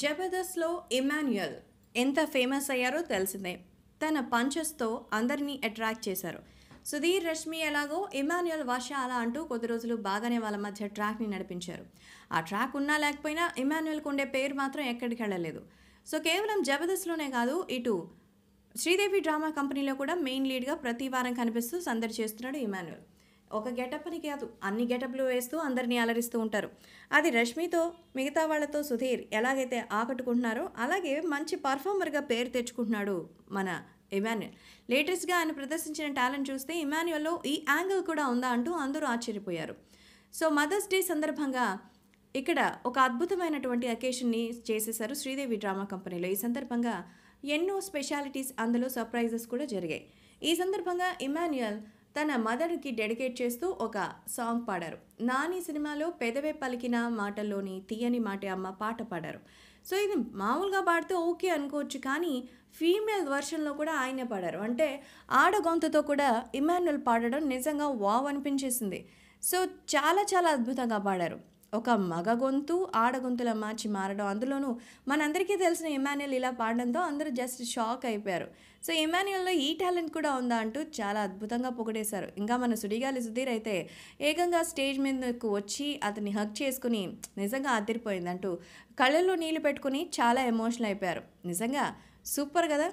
జబర్దస్త్లో ఇమాన్యుయల్ ఎంత ఫేమస్ అయ్యారో తెలిసిందే తన పంచెస్తో అందరినీ అట్రాక్ట్ చేశారు సుధీర్ రష్మి ఎలాగో ఇమాన్యుయల్ వర్ష అలా అంటూ కొద్ది రోజులు బాగానే వాళ్ళ మధ్య ట్రాక్ని నడిపించారు ఆ ట్రాక్ ఉన్నా లేకపోయినా ఇమాన్యుయల్కు ఉండే పేరు మాత్రం ఎక్కడికి వెళ్ళలేదు సో కేవలం జబర్దస్త్లోనే కాదు ఇటు శ్రీదేవి డ్రామా కంపెనీలో కూడా మెయిన్ లీడ్గా ప్రతి వారం కనిపిస్తూ సందడి చేస్తున్నాడు ఇమాన్యుయల్ ఒక గెటప్ అని కాదు అన్ని గెటప్లు వేస్తూ అందరినీ అలరిస్తూ ఉంటారు అది రష్మితో మిగతా వాళ్ళతో సుధీర్ ఎలాగైతే ఆకట్టుకుంటున్నారో అలాగే మంచి పర్ఫార్మర్గా పేరు తెచ్చుకుంటున్నాడు మన ఇమాన్యుయల్ లేటెస్ట్గా ఆయన ప్రదర్శించిన టాలెంట్ చూస్తే ఇమాన్యుయల్లో ఈ యాంగిల్ కూడా ఉందా అంటూ అందరూ ఆశ్చర్యపోయారు సో మదర్స్ డే సందర్భంగా ఇక్కడ ఒక అద్భుతమైనటువంటి అకేషన్ని చేసేశారు శ్రీదేవి డ్రామా కంపెనీలో ఈ సందర్భంగా ఎన్నో స్పెషాలిటీస్ అందులో సర్ప్రైజెస్ కూడా జరిగాయి ఈ సందర్భంగా ఇమాన్యుయల్ తన మదర్కి డెడికేట్ చేస్తూ ఒక సాంగ్ పాడారు నాని సినిమాలో పెదవే పలికిన మాటల్లోని తీయని మాటే అమ్మ పాట పాడారు సో ఇది మామూలుగా పాడితే ఓకే అనుకోవచ్చు కానీ ఫీమేల్ వర్షన్లో కూడా ఆయనే పాడారు అంటే ఆడగొంతతో కూడా ఇమాన్యుల్ పాడడం నిజంగా వావ్ అనిపించేసింది సో చాలా చాలా అద్భుతంగా పాడారు ఒక మగ గొంతు ఆడ మార్చి మారడం అందులోనూ మనందరికీ తెలిసిన ఇమాన్యుల్ ఇలా పాడడంతో అందరూ జస్ట్ షాక్ అయిపోయారు సో ఇమాన్యుల్లో ఈ టాలెంట్ కూడా ఉందా అంటూ చాలా అద్భుతంగా పొగిడేశారు ఇంకా మన సుడిగాలి సుధీర్ అయితే ఏకంగా స్టేజ్ మీదకు వచ్చి అతన్ని హక్ చేసుకుని నిజంగా అంటూ కళ్ళల్లో నీళ్లు పెట్టుకుని చాలా ఎమోషనల్ అయిపోయారు నిజంగా సూపర్ కదా